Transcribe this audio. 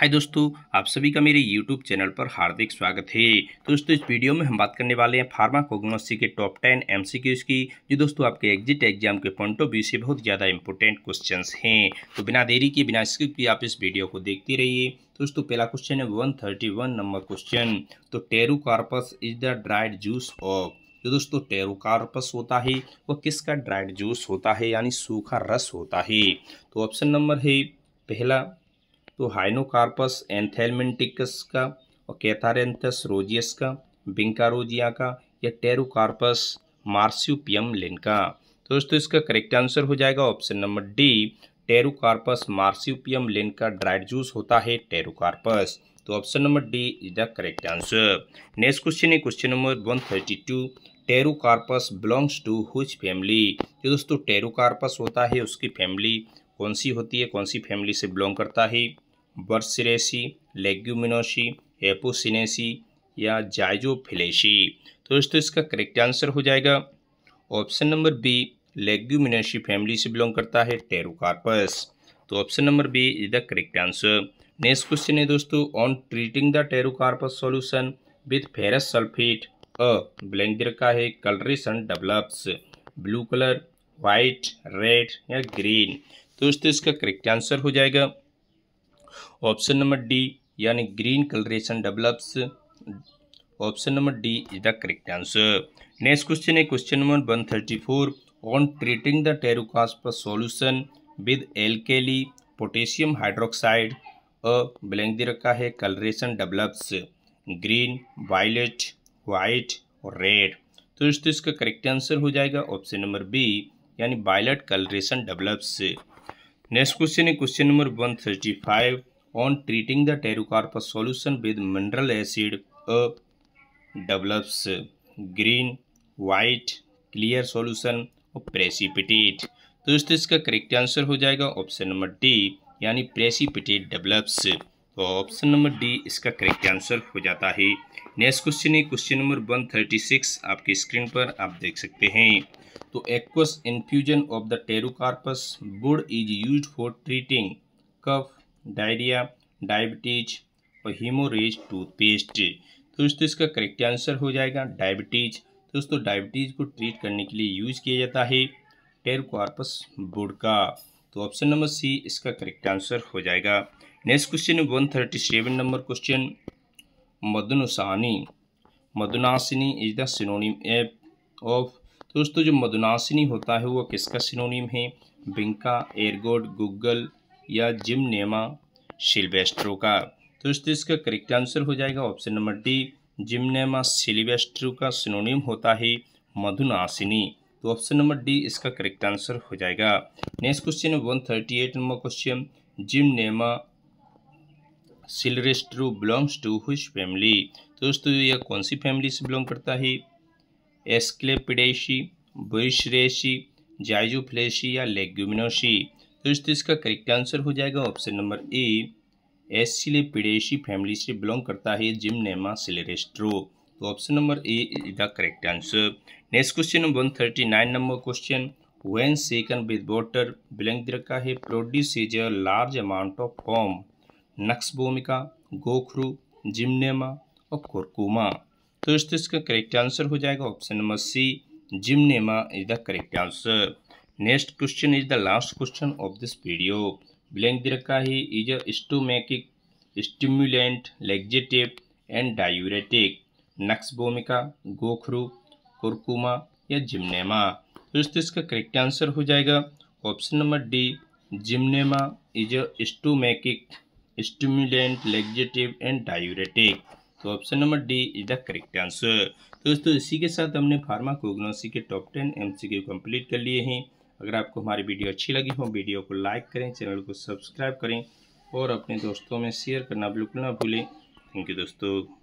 हाय दोस्तों आप सभी का मेरे YouTube चैनल पर हार्दिक स्वागत है तो दोस्तों इस वीडियो में हम बात करने वाले हैं फार्माकोग्नोसी के टॉप टेन एम की जो दोस्तों आपके एग्जिट एग्जाम के पॉइंट ऑफ व्यू से बहुत ज़्यादा इंपॉर्टेंट क्वेश्चन हैं तो बिना देरी के बिना स्किप किए आप इस वीडियो को देखते रहिए तो दोस्तों पहला क्वेश्चन है वन नंबर क्वेश्चन तो pterocarpus is the dried juice of जो दोस्तों टेरोकार्पस होता है वह किसका ड्राइड जूस होता है यानी सूखा रस होता है तो ऑप्शन नंबर है पहला तो हाइनोकार्पस एंथेलमेंटिकस का और कैथारेंथस रोजियस का बिंकारोजिया का या टेरोकार्पस मार्स्यूपियम लिन का तो दोस्तों इसका करेक्ट आंसर हो जाएगा option number D pterocarpus marsupium linn का ड्राइड जूस होता है टेरोकार्पस तो option number D is the correct answer next question है question number one thirty two pterocarpus belongs to whose family जो दोस्तों टेरोकार्पस होता है उसकी फैमिली कौन सी होती है कौन सी फैमिली से बिलोंग करता है बर्सरेसी लेग्यूमिनोसी एपोसिनेसी या जाइजोफिलेसी तो दोस्तों इसका करेक्ट आंसर हो जाएगा option number B leguminosae family से बिलोंग करता है टेरोकार्पस तो option number B is the correct answer next question है दोस्तों on treating the pterocarpus solution with ferrous sulphate a blank दे रखा है coloration develops blue colour white red या ग्रीन तो दोस्तों इसका करेक्ट आंसर हो जाएगा ऑप्शन नंबर डी यानी green coloration develops option number D is the correct answer next question है question number one thirty four on treating the pterocarpus solution with alkali potassium hydroxide a blank दे रखा है coloration develops green violet white और red तो, तो इसका correct answer हो जाएगा ऑप्शन नंबर बी यानी violet coloration develops next question है question number one thirty five on treating the pterocarpus solution with mineral acid a develops green white clear solution और precipitate तो दोस्तों इसका करेक्ट आंसर हो जाएगा ऑप्शन नंबर डी यानी precipitate develops तो option number D इसका करेक्ट आंसर हो जाता है नेक्स्ट क्वेश्चन है question number one thirty six आपकी स्क्रीन पर आप देख सकते हैं तो aqueous infusion of the pterocarpus गुड़ is use for treating cough diarrhoea diabetes और हीमोरेज तो टूथपेस्ट दोस्तों इसका करेक्ट आंसर हो जाएगा डायबिटीज तो दोस्तों डायबिटीज को ट्रीट करने के लिए यूज किया जाता है टेरुकार्पस बुड़ का तो ऑप्शन नंबर सी इसका करेक्ट आंसर हो जाएगा नेक्स्ट क्वेश्चन है one thirty seven number question मदनुसानी मदनासिनी इज द सिनोनिम एप ऑफ दोस्तों जो मधुनासिनी होता है वो किसका सिनोनिम है बिंका एयरगोड गूगल या जिमनेमा सिल्वेस्ट्रो का दोस्तों इसका करेक्ट आंसर हो जाएगा option number D gymnema sylvestre का सिनोनिम होता है मधुनासिनी तो ऑप्शन नंबर डी इसका करेक्ट आंसर हो जाएगा नेक्स्ट क्वेश्चन है one thirty eight number question gymnema sylvestre belongs to whose family दोस्तों यह कौन सी फैमिली से बिलोंग करता है एस्क्लेपिडेशी बुरिश्रेशी जाइजूफ्लेशी या लेग्यूमिनोशी तो इस तो इसका करेक्ट आंसर हो जाएगा option number A asclepiadaceae family से बिलोंग करता है जिमनेमा सिलेरेस्ट्रो तो option number A is the correct answer next question one thirty nine number question when shaken with water blank दे रखा है a large amount of foam nux भूमिका गोखरू gymnema और कोरकुमा तो दोस्तों इसका करेक्ट आंसर हो जाएगा option number C gymnema is the correct answer next question is the last question of this video blank दे रखा है is a stomachic stimulant laxative and diuretic भूमिका गोखरू कुरकुमा या जिमनेमा दोस्तों इसका करेक्ट आंसर हो जाएगा option number D gymnema is a stomachic stimulant laxative and diuretic तो option number D is the correct answer दोस्तों इसी के साथ हमने फार्माकोग्नोसी के टॉप टेन एम कंप्लीट कर लिए हैं अगर आपको हमारी वीडियो अच्छी लगी हो वीडियो को लाइक करें चैनल को सब्सक्राइब करें और अपने दोस्तों में शेयर करना बिल्कुल ना भूलें थैंक यू दोस्तों